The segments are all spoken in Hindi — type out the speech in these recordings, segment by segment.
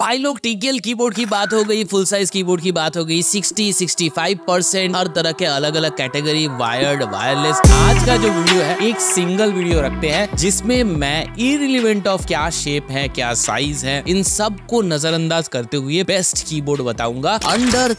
भाई लोग की कीबोर्ड की बात हो गई फुल साइज कीबोर्ड की बात हो गई 60 65 परसेंट हर तरह के अलग अलग कैटेगरी वायर्ड वायरलेस आज का जो वीडियो है एक सिंगल वीडियो रखते हैं जिसमें मैं इरिलीवेंट ऑफ क्या शेप है क्या साइज है इन सब को नजरअंदाज करते हुए बेस्ट बोर्ड बताऊंगा अंडर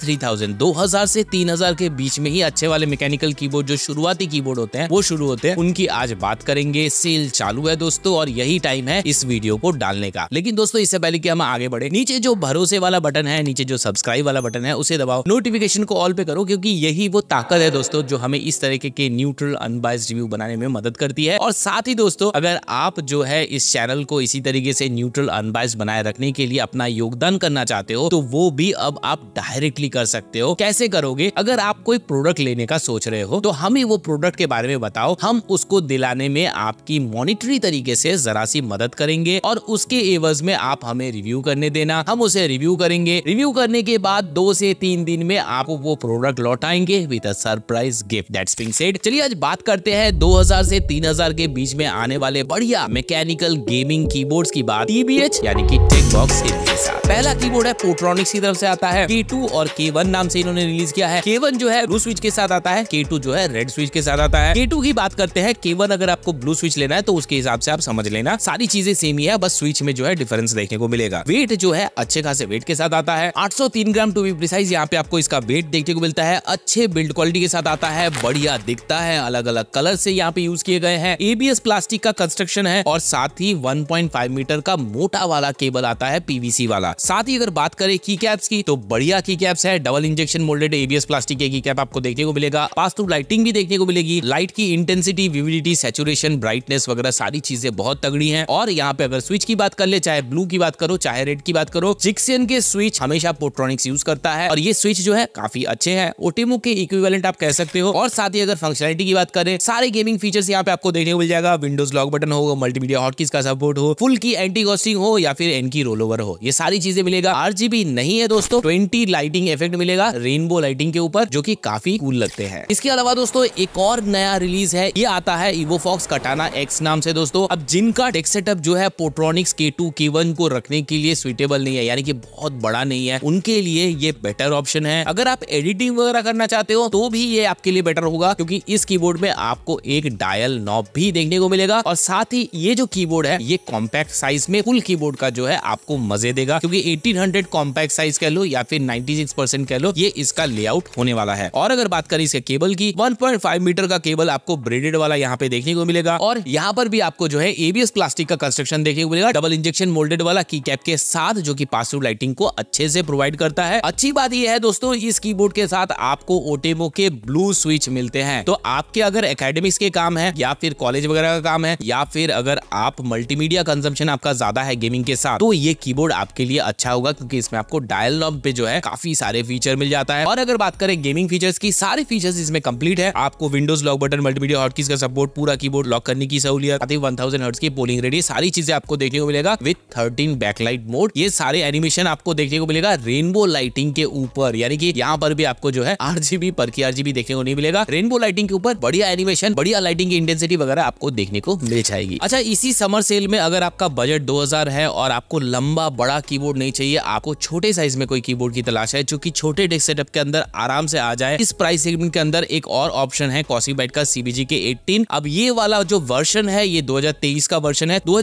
दो हजार से हजार के बीच में ही अच्छे वाले मैकेनिकल बोर्ड जो शुरुआती बोर्ड होते हैं वो शुरू होते हैं उनकी आज बात करेंगे सेल चालू है दोस्तों और यही टाइम है इस वीडियो को डालने का लेकिन दोस्तों इससे पहले की हम आगे बढ़े नीचे जो भरोसे वाला बटन है नीचे जो सब्सक्राइब वाला बटन है उसे दबाओ नोटिफिकेशन को ऑल पे करो क्योंकि यही वो ताकत है दोस्तों जो हमें इस तरीके के न्यूट्रल अनबाइस रिव्यू बनाने में मदद करती है और साथ ही दोस्तों अगर आप जो है इस चैनल को इसी तरीके से न्यूट्रल अनबाइस बनाए रखने के लिए अपना योगदान करना चाहते हो तो वो भी अब आप डायरेक्टली कर सकते हो कैसे करोगे अगर आप कोई प्रोडक्ट लेने का सोच रहे हो तो हमें वो प्रोडक्ट के बारे में बताओ हम उसको दिलाने में आपकी मॉनिटरी तरीके से जरा सी मदद करेंगे और उसके एवज में आप हमें रिव्यू करने दे देना हम उसे रिव्यू करेंगे रिव्यू करने के बाद दो से तीन दिन में आप वो प्रोडक्ट लौटाएंगे with a surprise gift that's being said चलिए आज बात करते हैं 2000 से 3000 के बीच में आने वाले बढ़िया मैकेनिकल गेमिंग कीबोर्ड्स की बात टीबीएच यानी कि टेक बॉक्स के साथ पहला कीबोर्ड है पोट्रॉनिक्स की तरफ से आता है के और के नाम से इन्होंने रिलीज किया है के जो है ब्लू स्विच के साथ आता है के जो है रेड स्विच के साथ आता है के की बात करते हैं के अगर आपको ब्लू स्विच लेना है तो उसके हिसाब से आप समझ लेना सारी चीजें सेम ही है बस स्विच में जो है डिफरेंस देखने को मिलेगा वेट जो है अच्छे खासे वेट के साथ आता है 803 ग्राम टू बी प्रिसाइज यहाँ पे आपको इसका वेट देखने को मिलता है अच्छे बिल्ड क्वालिटी के साथ आता है बढ़िया दिखता है अलग अलग कलर से यहाँ पे यूज किए गए हैं एबीएस प्लास्टिक का कंस्ट्रक्शन है और साथ ही 1.5 मीटर का मोटा वाला केबल आता है पीवीसी वाला साथ ही अगर बात करें की कैप्स की तो बढ़िया की कैप्स है double injection moulded ABS plastic key cap आपको देखने को मिलेगा पास थ्रू लाइटिंग भी देखने को मिलेगी लाइट की इंटेंसिटी विविडिटी सेचुरेशन ब्राइटनेस वगैरह सारी चीजें बहुत तगड़ी है और यहाँ पे अगर स्विच की बात कर ले चाहे ब्लू की बात करो चाहे रेड की बात करो जिक्सियन के स्विच हमेशा पोट्रॉनिक्स यूज करता है और ये स्विच जो है काफी अच्छे हैं ओटेमो के इक्विवेलेंट आप कह सकते हो और साथ ही अगर फंक्शनलिटी की बात करें सारे गेमिंग फीचर्स यहाँ पे आपको देखने को मिल जाएगा विंडोज लॉक बटन हो मल्टीमीडिया हॉटकीज का सपोर्ट हो फुल की एंटी गॉसिंग हो या फिर एनकी रोल ओवर हो ये सारी चीजें मिलेगा आरजीबी नहीं है दोस्तों ट्वेंटी लाइटिंग इफेक्ट मिलेगा रेनबो लाइटिंग के ऊपर जो की काफी कूल लगते हैं इसके अलावा दोस्तों एक और नया रिलीज है ये आता है इवो फॉक्स कटाना एक्स नाम से दोस्तों अब जिनका टेक सेटअप जो है पोट्रॉनिक्स के टू के वन को रखने के लिए स्विच प्रिंटेबल नहीं है यानी कि बहुत बड़ा नहीं है उनके लिए ये बेटर ऑप्शन है अगर आप एडिटिंग वगैरह करना चाहते हो तो भी ये आपके लिए बेटर होगा क्योंकि इस कीबोर्ड में आपको एक डायल नॉब भी देखने को मिलेगा और साथ ही ये जो कीबोर्ड है ये कॉम्पैक्ट साइज में फुल कीबोर्ड का जो है आपको मजे देगा क्योंकि 1800 कॉम्पैक्ट साइज कह लो या फिर 96 परसेंट कह लो ये इसका लेआउट होने वाला है और अगर बात करें इसके केबल की 1.5 मीटर का केबल आपको ब्रेडेड वाला यहाँ पे देखने को मिलेगा और यहाँ पर भी आपको जो है एबीएस प्लास्टिक का कंस्ट्रक्शन देखने को मिलेगा डबल इंजेक्शन मोल्डेड वाला की कैप के साथ साथ जो की पासिव लाइटिंग को अच्छे से प्रोवाइड करता है अच्छी बात यह है दोस्तों इस कीबोर्ड के साथ आपको ओटेमो के ब्लू स्विच मिलते हैं तो आपके अगर एकेडमिक्स के काम है या फिर कॉलेज वगैरह का काम है या फिर अगर आप मल्टीमीडिया कंजम्पशन आपका ज्यादा है गेमिंग के साथ तो ये कीबोर्ड आपके लिए अच्छा होगा क्योंकि इसमें आपको डायल नॉब पे जो है काफी सारे फीचर मिल जाता है और अगर बात करें गेमिंग फीचर्स की सारे फीचर्स इसमें कंप्लीट है आपको Windows lock button multimedia hotkeys का सपोर्ट पूरा कीबोर्ड लॉक करने की सहूलियत वन थाउजेंड हर्ट्स की पोलिंग रेडी सारी चीजें आपको देखने को मिलेगा विथ थर्टीन बैकलाइट मोड ये सारे एनिमेशन आपको देखने को मिलेगा रेनबो लाइटिंग के ऊपर यानी कि यहाँ पर भी आपको जो है आरजीबी पर की आरजीबी देखने को नहीं मिलेगा रेनबो लाइटिंग के ऊपर बढ़िया एनिमेशन बढ़िया लाइटिंग की इंटेंसिटी वगैरह आपको देखने को मिल जाएगी अच्छा इसी समर सेल में अगर आपका बजट दो है और आपको लंबा बड़ा कीबोर्ड नहीं चाहिए आपको छोटे साइज में कोई कीबोर्ड की तलाश है जो की छोटे डेस्क सेटअप के अंदर आराम से आ जाए इस प्राइस सेगमेंट के अंदर एक और ऑप्शन है कॉसीबाइट का सीबीजी के एटीन अब ये वाला जो वर्षन है ये दो का वर्षन है दो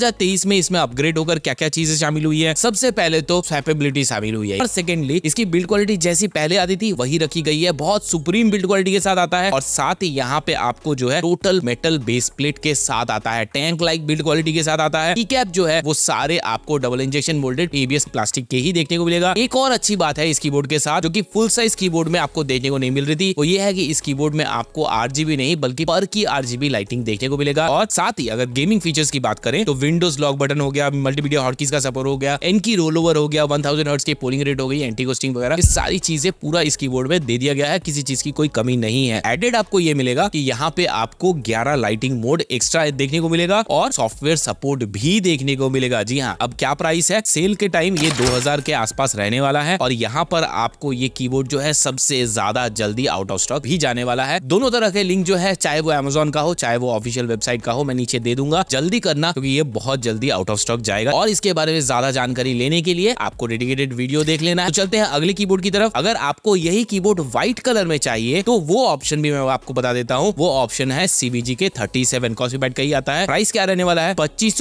में इसमें अपग्रेड होकर क्या क्या चीजें शामिल हुई है सबसे सबसे पहले तो स्वैपेबिलिटी शामिल हुई है और सेकेंडली इसकी बिल्ड क्वालिटी जैसी पहले आती थी वही रखी गई है बहुत सुप्रीम बिल्ड क्वालिटी के साथ आता है और साथ ही यहाँ पे आपको जो है टोटल मेटल बेस प्लेट के साथ आता है टैंक लाइक बिल्ड क्वालिटी के साथ आता है ई कैप जो है वो सारे आपको double injection moulded ABS plastic के ही देखने को मिलेगा एक और अच्छी बात है इस कीबोर्ड के साथ जो की फुल साइज कीबोर्ड में आपको देखने को नहीं मिल रही थी वो ये है की इस कीबोर्ड में आपको आरजीबी नहीं बल्कि पर की आरजीबी लाइटिंग देखने को मिलेगा और साथ ही अगर गेमिंग फीचर्स की बात करें तो विंडोज लॉक बटन हो गया मल्टीमीडिया हॉटकीज का सपोर्ट हो गया एन की रोल ओवर हो गया वन थाउजेंड हर्ट्स की पोलिंग रेट हो गई एंटी कोस्टिंग वगैरह सारी चीजें पूरा इस कीबोर्ड में दे दिया गया है किसी चीज की कोई कमी नहीं है एडेड आपको ये मिलेगा की यहाँ पे आपको ग्यारह लाइटिंग मोड एक्स्ट्रा देखने को मिलेगा और सॉफ्टवेयर सपोर्ट भी देखने को मिलेगा जी हाँ अब क्या प्राइस है सेल के टाइम ये 2000 के आसपास रहने वाला है और यहाँ पर आपको ये कीबोर्ड जो है सबसे ज्यादा जल्दी आउट ऑफ स्टॉक भी जाने वाला है दोनों तरह के लिंक जो है चाहे वो एमेजोन का हो चाहे वो ऑफिशियल वेबसाइट का हो मैं नीचे दे दूंगा जल्दी करना क्योंकि ये बहुत जल्दी आउट ऑफ स्टॉक जाएगा और इसके बारे में ज्यादा जानकारी ले लेने के लिए आपको डेडिकेटेड वीडियो देख लेना है तो चलते हैं अगले कीबोर्ड की तरफ अगर आपको यही कीबोर्ड व्हाइट कलर में चाहिए तो वो ऑप्शन भी मैं आपको बता देता हूँ वो ऑप्शन है सीबीजी के थर्टी सेवन कॉस्मीपैड का ही आता है प्राइस क्या रहने वाला है पच्चीस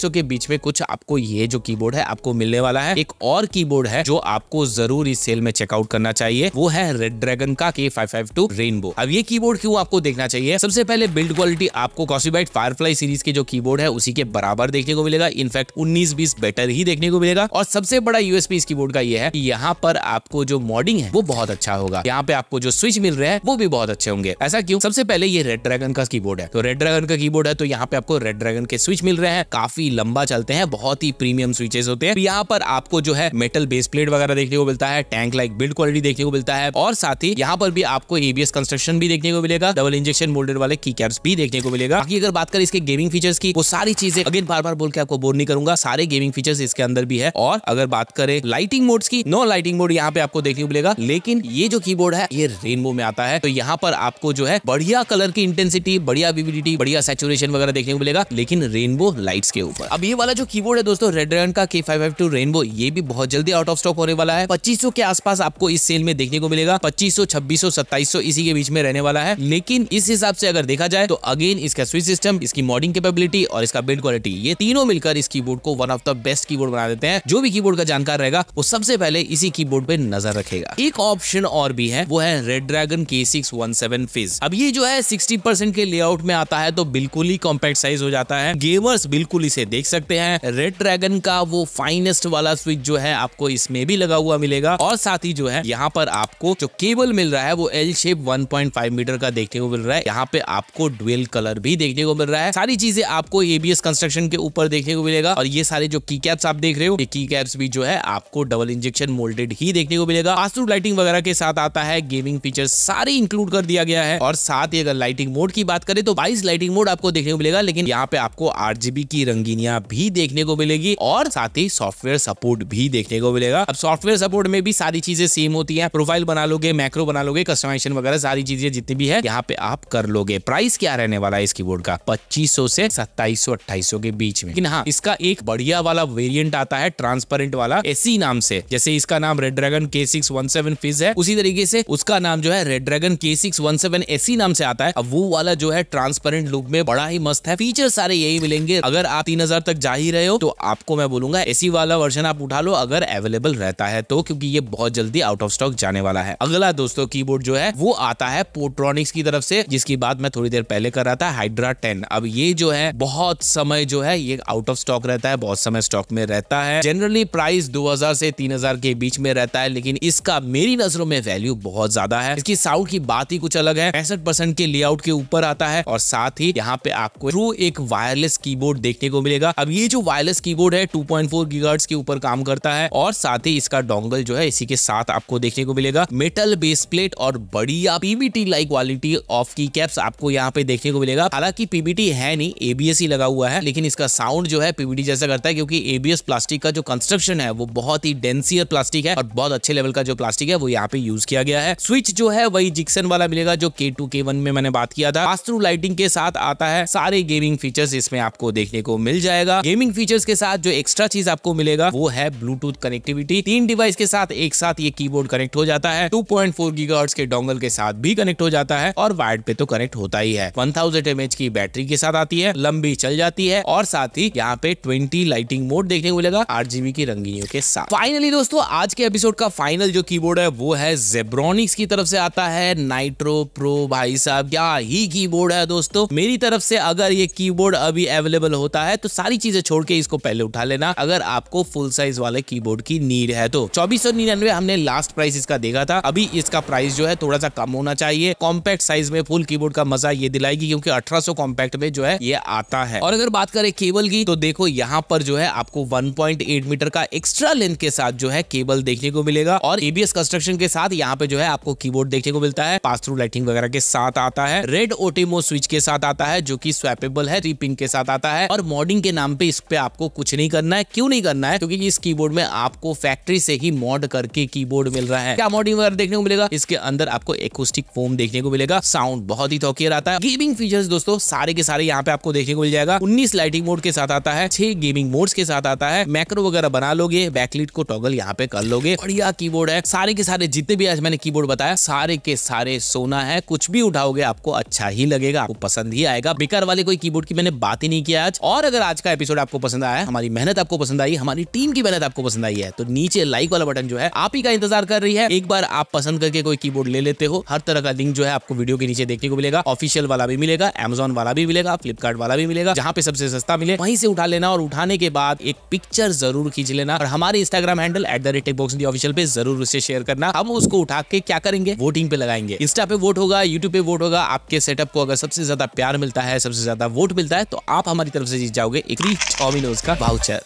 सौ के बीच में कुछ आपको ये जो कीबोर्ड है आपको मिलने वाला है एक और कीबोर्ड है जो आपको जरूर इस सेल में चेकआउट करना चाहिए वो है रेड ड्रैगन का के फाइव फाइव टू रेनबो अब ये कीबोर्ड क्यों आपको देखना चाहिए सबसे पहले बिल्ड क्वालिटी आपको कॉस्मीबाइट फायरफ्लाई सीरीज के जो कीबोर्ड है उसी के बराबर देखने को मिलेगा इनफैक्ट उन्नीस बीस बेटर ही देखने को मिलेगा मिलेगा और सबसे बड़ा यूएसपी इस कीबोर्ड का ये है कि यहाँ पर आपको जो मॉडिंग है वो बहुत अच्छा होगा यहाँ पे आपको जो स्विच मिल रहा है वो भी बहुत अच्छे होंगे ऐसा क्यों सबसे पहले ये रेड ड्रैगन का कीबोर्ड है तो रेड ड्रैगन का कीबोर्ड है तो यहाँ पे आपको रेड ड्रैगन के स्विच मिल रहे हैं काफी लंबा चलते हैं बहुत ही प्रीमियम स्विचेस होते हैं यहाँ पर आपको जो है मेटल बेस प्लेट वगैरह देखने को मिलता है टैंक लाइक बिल्ड क्वालिटी देखने को मिलता है और साथ ही यहाँ पर भी आपको एबीएस कंस्ट्रक्शन भी देखने को मिलेगा डबल इंजेक्शन मोल्डेड वाले की भी देखने को मिलेगा बाकी अगर बात करें इसके गेमिंग फीचर्स की वो सारी चीजें अगेन बार बार बोल के आपको बोर नहीं करूंगा सारे गेमिंग फीचर्स इसके अंदर भी है है और अगर बात करें लाइटिंग मोड्स की नो लाइटिंग मोड यहाँ पे आपको देखने को मिलेगा लेकिन ये जो कीबोर्ड है ये रेनबो में आता है तो यहाँ पर आपको जो है बढ़िया कलर की इंटेंसिटी बढ़िया विविडिटी बढ़िया सेचुरेशन वगैरह देखने को मिलेगा लेकिन रेनबो लाइट्स के ऊपर अब ये वाला जो कीबोर्ड है दोस्तों रेड रेडरन का के रेनबो ये भी बहुत जल्दी आउट ऑफ स्टॉक होने वाला है पच्चीस के आसपास आपको इस सेल में देखने को मिलेगा पच्चीस सौ छब्बीस इसी के बीच में रहने वाला है लेकिन इस हिसाब से अगर देखा जाए तो अगेन इसका स्विच सिस्टम इसकी मॉडिंग केपेबिलिटी और इसका बिल्ड क्वालिटी ये तीनों मिलकर इस कीबोर्ड को one of the best keyboard बना देते हैं हैं जो भी कीबोर्ड का जानकार रहेगा वो सबसे पहले इसी कीबोर्ड पे नजर रखेगा एक ऑप्शन और भी है वो है Redragon K six one seven Fizz अब ये जो है सिक्सटी परसेंट के लेआउट में आता है तो बिल्कुल ही कॉम्पैक्ट साइज हो जाता है गेमर्स बिल्कुल इसे देख सकते हैं रेड ड्रैगन का वो फाइनेस्ट वाला स्विच जो है आपको इसमें भी लगा हुआ मिलेगा और साथ ही जो है यहाँ पर आपको जो केबल मिल रहा है वो एल शेप 1.5 मीटर का देखने को मिल रहा है यहाँ पे आपको ड्वेल कलर भी देखने को मिल रहा है सारी चीजें आपको एबीएस कंस्ट्रक्शन के ऊपर देखने को मिलेगा और ये सारे जो की कैप्स आप देख रहे हो के की कैप्स भी जो है आपको डबल इंजेक्शन मोल्डेड ही देखने को मिलेगा आसू लाइटिंग वगैरह के साथ आता है गेमिंग फीचर सारे इंक्लूड कर दिया गया है और साथ ही अगर लाइटिंग मोड की बात करें तो बाईस लाइटिंग मोड आपको देखने को मिलेगा लेकिन यहाँ पे आपको आर की रंगीनिया भी देखने को मिलेगी और साथ ही सॉफ्टवेयर सपोर्ट भी देखने को मिलेगा अब सॉफ्टवेयर सपोर्ट में भी सारी चीजें सेम होती है प्रोफाइल बना लोगे मैक्रो बना लोगे कस्टमाइजेशन वगैरह सारी चीजें जितनी भी है यहाँ पे आप कर लोगे प्राइस क्या रहने वाला है इस कीबोर्ड का 2500 से 2700 2800 के बीच में लेकिन हाँ इसका एक बढ़िया वाला वेरिएंट आता है ट्रांसपेरेंट वाला एसी नाम से जैसे इसका नाम Redragon K six one seven Fizz है उसी तरीके से उसका नाम जो है Redragon K six one seven SE नाम से आता है अब वो वाला जो है ट्रांसपेरेंट लुक में बड़ा ही मस्त है फीचर सारे यही मिलेंगे अगर आप तीन हजार तक जा ही रहे हो तो आपको मैं बोलूंगा एसी वाला वर्जन आप उठा लो अगर अवेलेबल रहता है तो क्योंकि ये बहुत जल्दी आउट ऑफ स्टॉक जाने वाला है अगला दोस्तों कीबोर्ड जो है वो आता है पोट्रॉनिक्स की तरफ से जिसकी बात मैं थोड़ी देर पहले कर रहा था हाइड्रा टेन अब ये जो है बहुत समय जो है ये आउट ऑफ स्टॉक रहता है बहुत समय स्टॉक में रहता है जनरली प्राइस 2000 से 3000 के बीच में रहता है लेकिन इसका मेरी नजरों में वैल्यू बहुत ज्यादा है इसकी साउंड की बात ही कुछ अलग है पैंसठ परसेंट के लेआउट के ऊपर आता है और साथ ही यहाँ पे आपको थ्रू एक वायरलेस कीबोर्ड देखने को मिलेगा अब ये जो वायरलेस कीबोर्ड है 2.4 पॉइंट के ऊपर काम करता है और साथ ही इसका डोंगल जो है इसी के साथ आपको देखने को मिलेगा मेटल बेस प्लेट और बढ़िया PBT like quality of key caps आपको यहाँ पे देखने को मिलेगा हालांकि पीबीटी है नहीं एबीएस ही लगा हुआ है लेकिन इसका साउंड जो है पीबीटी जैसा करता है क्योंकि एबीएस प्लास्टिक का जो कंस्ट्रक्शन है वो बहुत ही डेंसियर प्लास्टिक है और बहुत अच्छे लेवल का जो प्लास्टिक है वो यहाँ पे यूज किया गया है स्विच जो है वही जिक्सन वाला मिलेगा जो के टू के वन में मैंने बात किया था पास्ट्रू लाइटिंग के साथ आता है सारे गेमिंग फीचर्स इसमें आपको देखने को मिल जाएगा गेमिंग फीचर्स के साथ जो एक्स्ट्रा चीज आपको मिलेगा वो है ब्लूटूथ कनेक्टिविटी तीन डिवाइस के साथ एक साथ ये कीबोर्ड कनेक्ट हो जाता है 2.4 गीगाहर्ट्ज के डोंगल के साथ भी कनेक्ट हो जाता है और वायर्ड पे तो कनेक्ट होता ही है वन थाउजेंड की बैटरी के साथ आती है लंबी चल जाती है और साथ ही यहाँ पे ट्वेंटी लाइटिंग मोड देखने को मिलेगा आर आठ जीबी की रंगीनियों के साथ फाइनली दोस्तों आज के एपिसोड का फाइनल जो कीबोर्ड है वो है जेब्रोनिक्स की तरफ से आता है नाइट्रो प्रो भाई साहब क्या ही कीबोर्ड है दोस्तों मेरी तरफ से अगर ये कीबोर्ड अभी अवेलेबल होता है तो सारी चीजें छोड़ के इसको पहले उठा लेना अगर आपको फुल साइज वाले कीबोर्ड की नीड है तो चौबीस हमने लास्ट प्राइस इसका देखा था अभी इसका प्राइस जो है थोड़ा सा कम होना चाहिए कॉम्पैक्ट साइज में फुल कीबोर्ड का मजा ये दिलाएगी क्योंकि अठारह कॉम्पैक्ट में जो है ये आता है और अगर बात करें केबल की तो देखो यहाँ पर जो है आपको 1.8 एट मीटर का एक्स्ट्रा लेंथ के साथ जो है केबल देखने को मिलेगा और एबीएस कंस्ट्रक्शन के साथ यहाँ पे जो है आपको कीबोर्ड देखने को मिलता है पास थ्रू लाइटिंग वगैरह के साथ आता है रेड ओटीमो स्विच के साथ आता है जो की स्वेपेबल है रिपिंग के साथ आता है और मॉडिंग के नाम पे इस पे आपको कुछ नहीं करना है क्यों नहीं करना है क्योंकि इस कीबोर्ड में आपको फैक्ट्री से ही मॉड करके कीबोर्ड मिल रहा है क्या मॉडिंग वगैरह देखने को मिलेगा इसके अंदर आपको एकोस्टिक फोम देखने को मिलेगा साउंड बहुत ही थोकियर आता है गेमिंग फीचर्स दोस्तों सारे के सारे यहाँ पे आपको देखने को मिल जाएगा उन्नीस लाइटिंग मोड के साथ आता है छह गेमिंग मोड्स के साथ आता है मैक मार्कर वगैरह बना लोगे बैकलिट को टॉगल यहाँ पे कर लोगे बढ़िया कीबोर्ड है सारे के सारे जितने भी आज मैंने कीबोर्ड बताया सारे के सारे सोना है कुछ भी उठाओगे आपको अच्छा ही लगेगा आपको पसंद ही आएगा बेकार वाले कोई कीबोर्ड की मैंने बात ही नहीं किया आज और अगर आज का एपिसोड आपको पसंद आया हमारी मेहनत आपको पसंद आई हमारी टीम की मेहनत आपको पसंद आई है तो नीचे लाइक वाला बटन जो है आप ही का इंतजार कर रही है एक बार आप पसंद करके कोई की ले लेते हो हर तरह का लिंक जो है आपको वीडियो के नीचे देखने को मिलेगा ऑफिशियल वाला भी मिलेगा एमेजोन वाला भी मिलेगा फ्लिपकार्ट वाला भी मिलेगा जहाँ पे सबसे सस्ता मिले वहीं से उठा लेना और उठाने के बाद एक पिक्चर जरूर खींच लेना और हमारे Instagram handle at the rate box official पे जरूर उसे शेयर करना हम उसको उठा के क्या करेंगे वोटिंग पे लगाएंगे इंस्टा पे वोट होगा यूट्यूब पे वोट होगा आपके सेटअप को अगर सबसे ज्यादा प्यार मिलता है सबसे ज्यादा वोट मिलता है तो आप हमारी तरफ से जीत जाओगे एक डोमिनोज का वाउचर